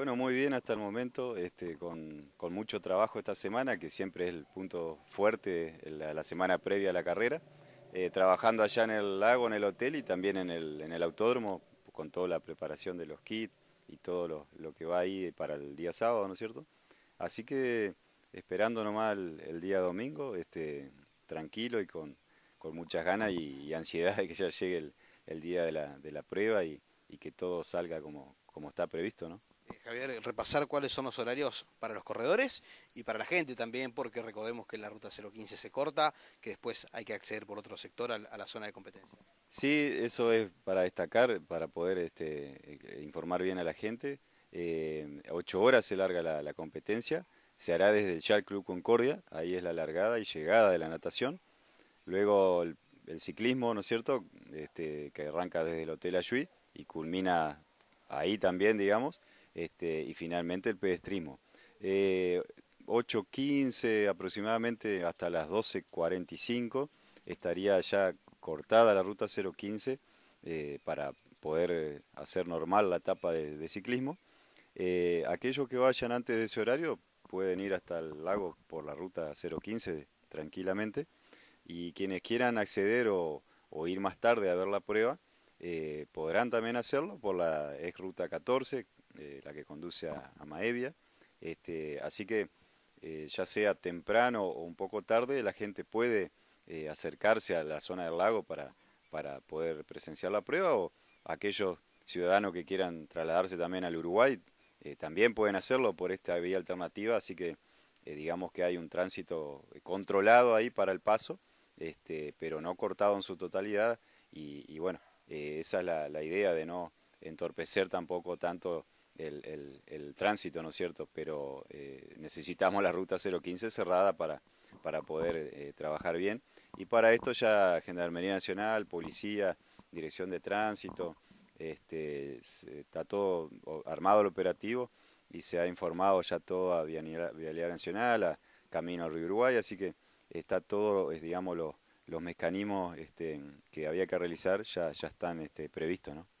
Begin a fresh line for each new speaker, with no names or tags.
Bueno, muy bien hasta el momento, este, con, mucho trabajo esta semana, que siempre es el punto fuerte la, semana previa a la carrera. Eh, trabajando allá en el lago, en el hotel y también en el, autódromo, con toda la preparación de los kits y todo lo, que va ahí para el día sábado, ¿no es cierto? Así que esperando nomás el, día domingo, este, tranquilo y con, muchas ganas y, ansiedad de que ya llegue el, día de la, prueba y, que todo salga como está previsto, ¿no?
Eh, Javier, eh, repasar cuáles son los horarios para los corredores y para la gente también, porque recordemos que la ruta 015 se corta, que después hay que acceder por otro sector a, la zona de competencia.
Sí, eso es para destacar, para poder este, eh, informar bien a la gente. ocho horas se larga la, competencia, se hará desde el Yacht Club Concordia, ahí es la largada y llegada de la natación. Luego el, ciclismo, ¿no es cierto?, este, que arranca desde el Hotel Ayuy y culmina ahí también, digamos. Este, y finalmente el pedestrismo. 8.15 eh, aproximadamente hasta las 12.45 estaría ya cortada la ruta 015 eh, para poder hacer normal la etapa de, ciclismo. Eh, aquellos que vayan antes de ese horario pueden ir hasta el lago por la ruta 015 tranquilamente y quienes quieran acceder o, ir más tarde a ver la prueba podrán también hacerlo por la ex ruta 14 eh, la que conduce a, Maevia. Este, así que eh, ya sea temprano o un poco tarde, la gente puede eh, acercarse a la zona del lago para, para poder presenciar la prueba o aquellos ciudadanos que quieran trasladarse también al Uruguay también pueden hacerlo por esta vía alternativa, así que digamos que hay un tránsito controlado ahí para el paso, este, pero no cortado en su totalidad y, bueno, esa es la idea de no entorpecer tampoco tanto el, tránsito, ¿no es cierto? Pero eh, necesitamos la ruta 015 cerrada para, para poder eh, trabajar bien. Y para esto ya Gendarmería Nacional, Policía, Dirección de Tránsito, este, está todo armado el operativo y se ha informado ya todo a Vialidad, Nacional, a Camino al Río Uruguay, así que está todo, digamos, los, mecanismos este, que había que realizar ya, ya están este, previstos, ¿no?